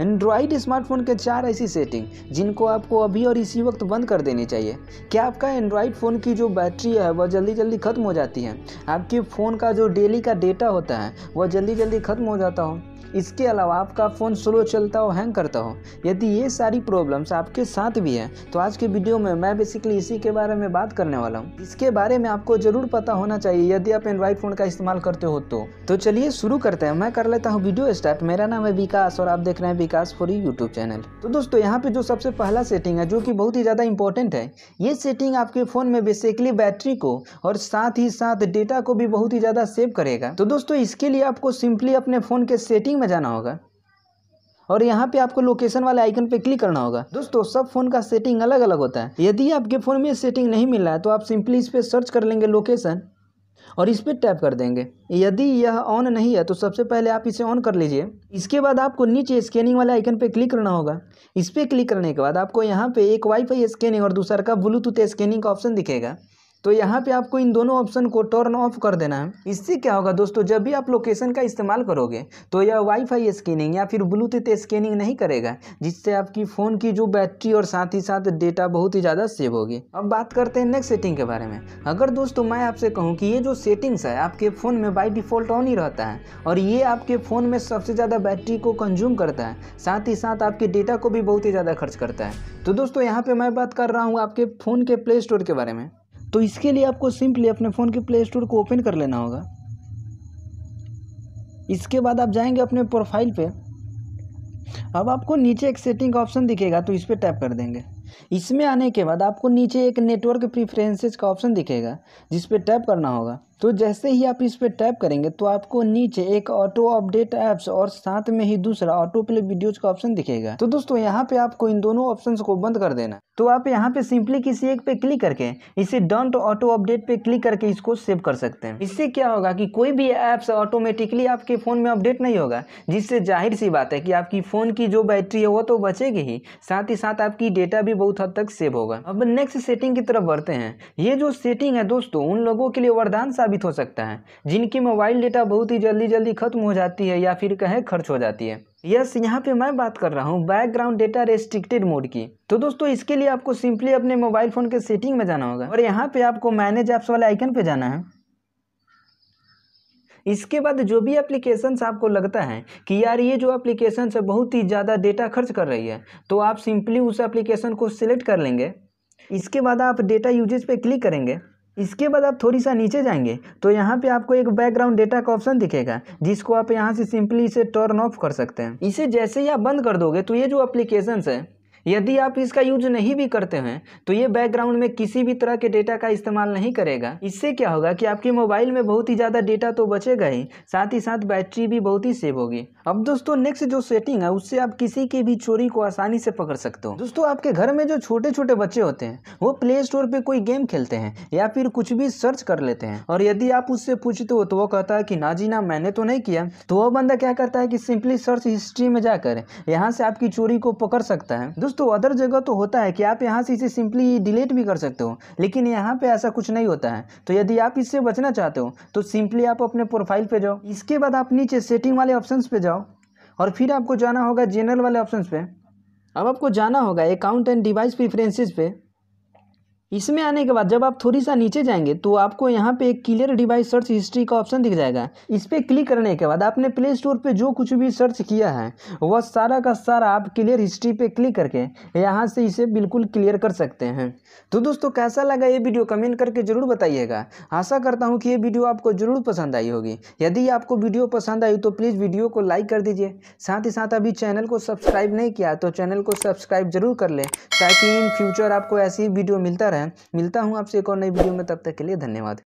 Android smartphone के चार ऐसी सेटिंग जिनको आपको अभी और इसी वक्त बंद कर देनी चाहिए क्या आपका एंड्रॉयड फ़ोन की जो बैटरी है वह जल्दी जल्दी ख़त्म हो जाती है आपके फ़ोन का जो डेली का डेटा होता है वह जल्दी जल्दी ख़त्म हो जाता हो इसके अलावा आपका फ़ोन स्लो चलता हो हैंग करता हो यदि ये सारी प्रॉब्लम्स आपके साथ भी हैं तो आज के वीडियो में मैं बेसिकली इसी के बारे में बात करने वाला हूँ इसके बारे में आपको ज़रूर पता होना चाहिए यदि आप एंड्रॉयड फ़ोन का इस्तेमाल करते हो तो, तो चलिए शुरू करते हैं मैं कर लेता हूँ वीडियो स्टार्ट मेरा नाम है विकास और आप देख रहे हैं विकास फोरी यूट्यूब चैनल तो दोस्तों यहाँ पे जो सबसे पहला सेटिंग है जो कि बहुत ही ज़्यादा इंपॉर्टेंट है ये सेटिंग आपके फ़ोन में बेसिकली बैटरी को और साथ ही साथ डेटा को भी बहुत ही ज़्यादा सेव करेगा तो दोस्तों इसके लिए आपको सिंपली अपने फ़ोन के सेटिंग में जाना होगा और यहाँ पे आपको लोकेशन वाले आइकन पे क्लिक करना होगा दोस्तों सब फोन का सेटिंग अलग अलग होता है यदि आपके फ़ोन में सेटिंग नहीं मिल रहा है तो आप सिंपली इस पर सर्च कर लेंगे लोकेशन और इस पर टैप कर देंगे यदि यह ऑन नहीं है तो सबसे पहले आप इसे ऑन कर लीजिए इसके बाद आपको नीचे स्कैनिंग वाले आइकन पर क्लिक करना होगा इस पर क्लिक करने के बाद आपको यहाँ पे एक वाईफाई स्कैनिंग और दूसरा का ब्लूटूथ स्कैनिंग का ऑप्शन दिखेगा तो यहाँ पे आपको इन दोनों ऑप्शन को टर्न ऑफ कर देना है इससे क्या होगा दोस्तों जब भी आप लोकेशन का इस्तेमाल करोगे तो यह वाईफाई स्कैनिंग या फिर ब्लूटूथ स्कैनिंग नहीं करेगा जिससे आपकी फ़ोन की जो बैटरी और साथ ही साथ डेटा बहुत ही ज़्यादा सेव होगी अब बात करते हैं नेक्स्ट सेटिंग के बारे में अगर दोस्तों मैं आपसे कहूँ कि ये जो सेटिंग्स है आपके फ़ोन में बाई डिफ़ॉल्ट ऑन ही रहता है और ये आपके फ़ोन में सबसे ज़्यादा बैटरी को कंज्यूम करता है साथ ही साथ आपके डेटा को भी बहुत ही ज़्यादा खर्च करता है तो दोस्तों यहाँ पर मैं बात कर रहा हूँ आपके फ़ोन के प्ले स्टोर के बारे में तो इसके लिए आपको सिंपली अपने फ़ोन के प्ले स्टोर को ओपन कर लेना होगा इसके बाद आप जाएंगे अपने प्रोफाइल पे अब आपको नीचे एक सेटिंग ऑप्शन दिखेगा तो इस पर टैप कर देंगे इसमें आने के बाद आपको नीचे एक नेटवर्क प्रीफ्रेंसेज का ऑप्शन दिखेगा जिस पर टैप करना होगा तो जैसे ही आप इस पर टैप करेंगे तो आपको नीचे एक ऑटो अपडेट ऐप्स और साथ में ही दूसरा ऑटो प्ले वीडियोज का ऑप्शन दिखेगा तो दोस्तों यहाँ पे आपको इन दोनों ऑप्शन को बंद कर देना तो आप यहाँ पे सिंपली किसी एक पे क्लिक करके इसे डॉन्ट ऑटो अपडेट पे क्लिक करके इसको सेव कर सकते हैं इससे क्या होगा कि कोई भी ऐप्स ऑटोमेटिकली आपके फ़ोन में अपडेट नहीं होगा जिससे जाहिर सी बात है कि आपकी फ़ोन की जो बैटरी है वो तो बचेगी ही साथ ही साथ आपकी डेटा भी बहुत हद तक सेव होगा अब नेक्स्ट सेटिंग की तरफ बढ़ते हैं ये जो सेटिंग है दोस्तों उन लोगों के लिए वरदान साबित साबित हो सकता है जिनकी मोबाइल डेटा बहुत ही जल्दी जल्दी खत्म हो जाती है या फिर कहें खर्च हो जाती है यस yes, यहाँ पे मैं बात कर रहा हूँ बैकग्राउंड डेटा रेस्ट्रिक्टेड मोड की तो दोस्तों इसके लिए आपको सिंपली अपने मोबाइल फ़ोन के सेटिंग में जाना होगा और यहाँ पे आपको मैनेज ऐप्स वाले आइकन पे जाना है इसके बाद जो भी एप्लीकेशंस आपको लगता है कि यार ये जो एप्लीकेशन है बहुत ही ज़्यादा डेटा खर्च कर रही है तो आप सिंपली उस एप्लीकेशन को सिलेक्ट कर लेंगे इसके बाद आप डेटा यूजेज पर क्लिक करेंगे इसके बाद आप थोड़ी सा नीचे जाएंगे तो यहाँ पे आपको एक बैकग्राउंड डेटा का ऑप्शन दिखेगा जिसको आप यहाँ से सिंपली इसे टर्न ऑफ कर सकते हैं इसे जैसे ही आप बंद कर दोगे तो ये जो अप्लीकेशन है यदि आप इसका यूज नहीं भी करते हैं तो ये बैकग्राउंड में किसी भी तरह के डेटा का इस्तेमाल नहीं करेगा इससे क्या होगा कि आपके मोबाइल में बहुत ही ज़्यादा डेटा तो बचेगा ही साथ ही साथ बैटरी भी बहुत ही सेव होगी अब दोस्तों नेक्स्ट जो सेटिंग है उससे आप किसी के भी चोरी को आसानी से पकड़ सकते हो दोस्तों आपके घर में जो छोटे छोटे बच्चे होते हैं वो प्ले स्टोर पर कोई गेम खेलते हैं या फिर कुछ भी सर्च कर लेते हैं और यदि आप उससे पूछते हो तो वो कहता है कि ना जी ना मैंने तो नहीं किया तो वह बंदा क्या करता है कि सिंपली सर्च हिस्ट्री में जाकर यहाँ से आपकी चोरी को पकड़ सकता है दोस्तों अदर तो जगह तो होता है कि आप यहाँ से इसे सिंपली डिलीट भी कर सकते हो लेकिन यहाँ पे ऐसा कुछ नहीं होता है तो यदि आप इससे बचना चाहते हो तो सिंपली आप अपने प्रोफाइल पे जाओ इसके बाद आप नीचे सेटिंग वाले ऑप्शंस पे जाओ और फिर आपको जाना होगा जनरल वाले ऑप्शन पे अब आपको जाना होगा अकाउंट एंड डिवाइस प्रिफ्रेंसेज पे इसमें आने के बाद जब आप थोड़ी सा नीचे जाएंगे तो आपको यहाँ पे एक क्लियर डिवाइस सर्च हिस्ट्री का ऑप्शन दिख जाएगा इस पर क्लिक करने के बाद आपने प्ले स्टोर पे जो कुछ भी सर्च किया है वह सारा का सारा आप क्लियर हिस्ट्री पे क्लिक करके यहाँ से इसे बिल्कुल क्लियर कर सकते हैं तो दोस्तों कैसा लगा ये वीडियो कमेंट करके ज़रूर बताइएगा आशा करता हूँ कि ये वीडियो आपको ज़रूर पसंद आई होगी यदि आपको वीडियो पसंद आई तो प्लीज़ वीडियो को लाइक कर दीजिए साथ ही साथ अभी चैनल को सब्सक्राइब नहीं किया तो चैनल को सब्सक्राइब जरूर कर लें ताकि इन फ्यूचर आपको ऐसी वीडियो मिलता रहे है मिलता हूँ आपसे एक और नई वीडियो में तब तक के लिए धन्यवाद